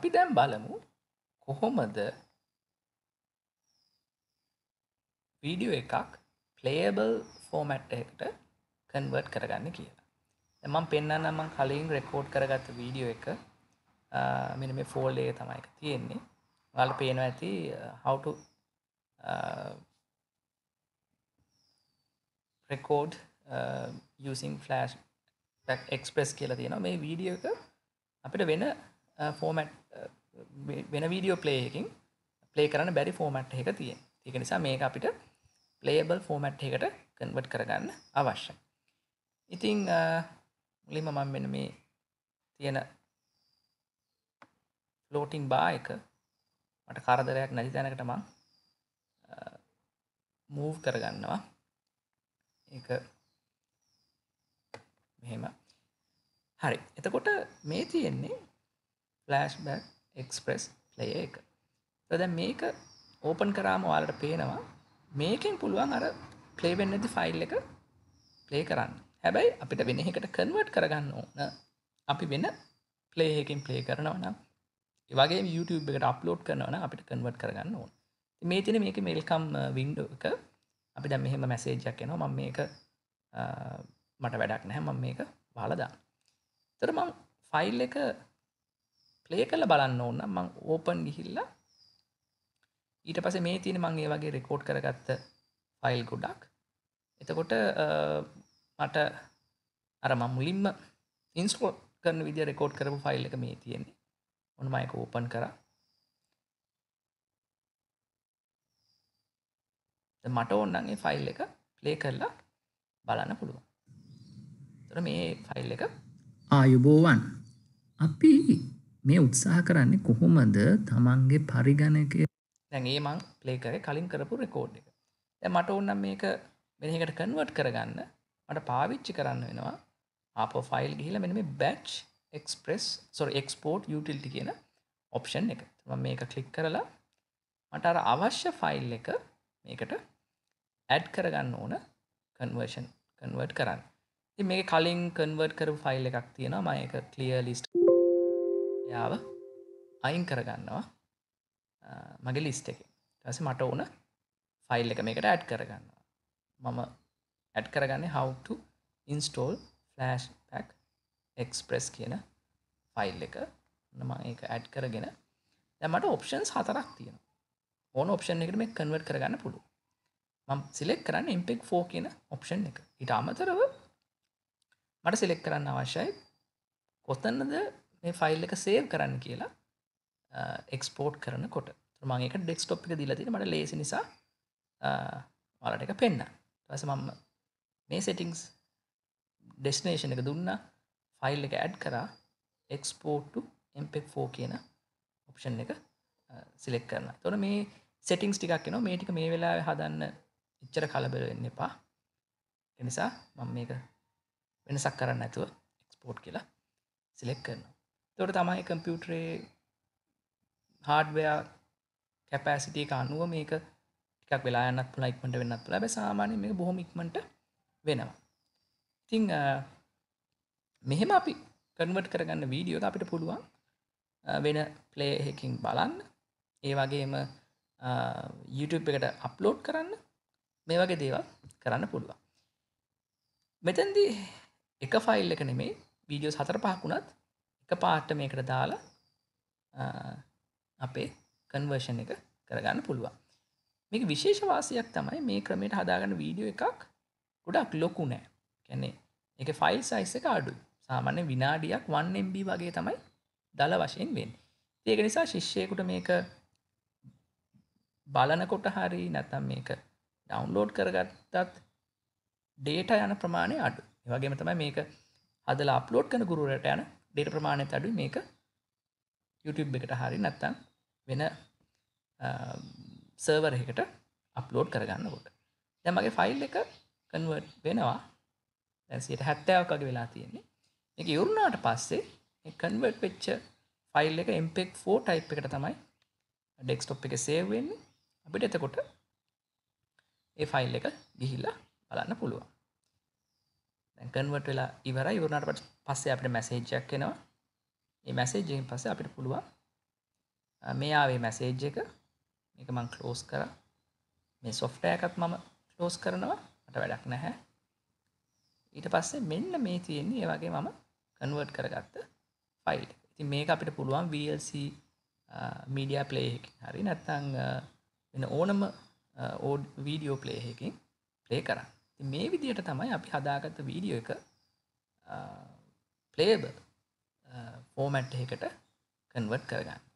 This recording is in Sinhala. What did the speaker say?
අපි දැම් බලමු කොහොමද වීඩියෝ එකක් පලේබල් ෆෝමැට් එකට කන්වර්ට් කරගන්න කියලා එමම් පෙන්න්න මං කලින් රෙකෝඩ් කරගත්ත වීඩියෝ එක මෙන මේ ෆෝල්ඩේ තමයික තියෙන්නේ වල පේනවා ඇති හවටු රෙකෝඩ් යසින් ෆලස්් එක්ස්ප්‍රෙස් කියලා තියෙනවා මේ වීඩියෝ එක අපිට වෙන ෆෝමට් uh, uh, වෙන වීඩියෝ පලේකින් පලේ කරන්න බැරි ෆෝමට් එක තියෙන් ඒක නිසා මේක අපිට පලේබල් ෆෝමට් එකට කන්වට් කරගන්න අවශ්‍ය ඉතිං uh, මුලිම මම වෙන මේ තියෙන ලෝටින් බා එක මට කරදරයක් නැති තැනකට මං මූව් කරගන්නවා ඒ මෙහෙම හරි එතකොට මේ තියෙන්නේ ෆ්ලෑෂ්බැක් එක්ස්ප්‍රෙස් ලය එක තද මේක ඕපන් කරාම ඔයාලට පේනවා මේකෙන් පුළුවන් අර පලේවෙන්න ඇති ෆයිල් එක පලේ කරන්න හැබැයි අපිට වෙන එකට කන්වට් කරගන්න ඕන අපි වෙන පලේහකින් පලේ කරනවන වගේ YouTube එකට අප්ලෝඩ් කරනවන අපිට කන්වට් කරගන්න ඕන මේ තින මේක මෙල්කම් වින්ඩෝ එක අපි දැ මෙහෙම මැසේජක් එනවා මම මේක uh, මට වැඩක් නැහැ මම මේක බාලදා තර මං ෆයිල් එක ප්ලේ කළ බලන්න ඕන්න මං ඕපන් ගිහිල්ලා ඊට පස මේ තියෙන මං ඒ වගේ රෙකෝඩ් කරගත්ත ෆයිල් ගොඩක් එතකොට මට අරම මුලින්ම ඉන්ස්කෝ කරන විදි රෙකෝඩ් කරපු ෆයිල් එක මේ තියෙන්නේ ඔන්න මයක ඕපන් කර මට ඔන්නන්ගේ ෆයිල් එක ප්ලේ කරලා බලන්න පුළුවන් තර මේ ෆයිල් එක ආයුබෝවන් අපි මේ උත්සාහ කරන්නේ කොහොමද තමන්ගේ පරිගණක දැන්ඒමං පලේකර කලින් කරපු රෙකෝඩ් එක මට ඔන්නම් මේක මෙනිකට කන්වර්ට් කරගන්න මට පාවිච්චි කරන්න වෙනවා අප ෆයිල් ගිහිල මෙ මේ බැච් එක්ස්පෙස් සොර එක්ස්පෝට් යුටිල්ටි කියන ඔප්ෂන් එක මේක කලික් කරලා මට අර අවශ්‍ය ෆයිල් එක මේකට ඇඩ් කරගන්න ඕන කන්වර්ෂන් කන්වර්ට් කරන්න මේ කලින් කන්වර්ට් කර ෆයිල් එකක් තියෙනවා මයක කලිය ලිස්ට යාව අයින් කරගන්නවා මගේ ලිස්ට එක රස මට ඕන ෆයිල් එක මේකට ඇඩ් කරගන්නවා මම ඇඩ් කරගන්න හවතු ඉන්ස්ටෝල් ෆලෑශ් පැක් එක්ස්ප්‍රෙස් කියන ෆයිල් එක නම ඒක ඇඩ් කරගෙන දැමට ඔප්ෂන්ස් හතරක් තියෙන ඕන ඔප්ෂන් එකට මේ කන්වර්ට කරගන්න පුළුව මම සිලෙක් කරන්න ඉම්පෙක් ෆෝ කියන ඔප්ෂන් එක ඉට අමතරව මට සිලෙක් කරන්න අවශ්‍යයි කොතන්නද මේ ෆයිල් එක සේව් කරන්න කියලා එක්ස්පෝට් කරන කොට මගේක ඩෙක්ස්ටොප් එක දිලති මට ලේසි නිසා මලට එක පෙන්න්න පස මම මේ සෙටිංස් ඩෙස්නේෂන් එක දුන්න ෆයිල් එක ඇඩ් කරා එක්ස්පෝට්ටු එම්පෙක්ෆෝ කියන ඔප්ෂන් එක සිලෙක් කරන තොන මේ සෙටිංස් ටිකක් න මේ ටික මේ වෙලා හදන්න ඉච්චර කලබල වෙන්න එපා එනිසා මම මේක වෙනසක් කරන්න ඇතුව එක්ස්පෝට් කියලා සිලෙක් කරනවා තොට තමයි කම්පියුටරේ හාඩවයා කැපෑසිටිය එක අනුව මේක එකක් වෙලා යන්නත් පුළ ඉක්මට වෙන්නත් ලැබ සාමානය මේ බොහොම ඉක්මට වෙනවා ඉතිං මෙහෙම අපි කන්වට කරගන්න වීඩියෝ අපිට පුළුවන් වෙන පලේහකින් බලන්න ඒ වගේම YouTube එකට අප්ලෝඩ් කරන්න මේ වගේ දේවල් කරන්න පුළුවන් මෙතැන්දී එක ෆයිල් එක නෙමේ වීඩියෝ සතර පහකුණත් එක පාට මේකට දාලා අපේ කන්වර්ෂන් එක කරගන්න පුළුවන් මේක විශේෂවාසියක් තමයි මේ ක්‍රමයට හදාගන්න වීඩියෝ එකක් ගොඩක් ලොකු නෑ කැන්නේ එක ෆයිල් සයිස් එක අඩු සාමාන්‍ය විනාඩියක් 1MB වගේ තමයි දළ වශයෙන් වෙන් ඒක නිසා ශිෂ්‍යයකුට මේක බලනකොට හරි නැතම් මේක ඩවන්ලෝඩ් කරගත්තත් ඩේට යන ප්‍රමාණය අඩු වගේම තමයි මේක හදලා අප්ලෝඩ් කන ගුරුරට යන ඩේට ප්‍රමාණයත් අඩු මේක YouTube එකට හරි නැත්තම් වෙන සර්වර් එකට අප්ලෝඩ් කරගන්නකොට දැන් මගේ ෆයිල් එක කන්වර්ට් වෙනවා දැන් 70ක් වගේ වෙලා තියෙන්නේ මේක යොරුනාට පස්සේ මේ කන්වර්ට් වෙච්ච ෆයිල් එක MPEG-4 type එකට තමයි desktop එකේ save වෙන්නේ අපිට එතකොට ඒ ෆයිල් එක ගිහිල්ලා බලන්න පුළුවන් කන්වට වෙලා ඉවර ඉවරණට පස්සේ අපට මැසේජ්ජක් එනවා ඒ මැසේජෙන් පස්ස අපිට පුළුවන් මේ ආවේ මැසේජ් එක මේක මං ක්ලෝස් කර මේ සොෆ්ටය එකත් මම ක්ලෝස් කරනවා මට වැඩක් නැහැ ඊට පස්සේ මෙන්න මේ තියෙන්නේ වගේ මම කන්වර්ට් කරගත්ත ෆයිල් ඉති මේක අපිට පුළුවන් වල්C මීඩිය පලේහකින් හරි නැත්තං වෙන ඕනම ඕඩ් වීඩියෝ පලේහකින් පලේ කරන්න මේ විදියට තමයි අපි හදාගත්ත වීඩියෝ එක පලේබ ෆෝමැට් එකට කන්වර්ට් කරගන්න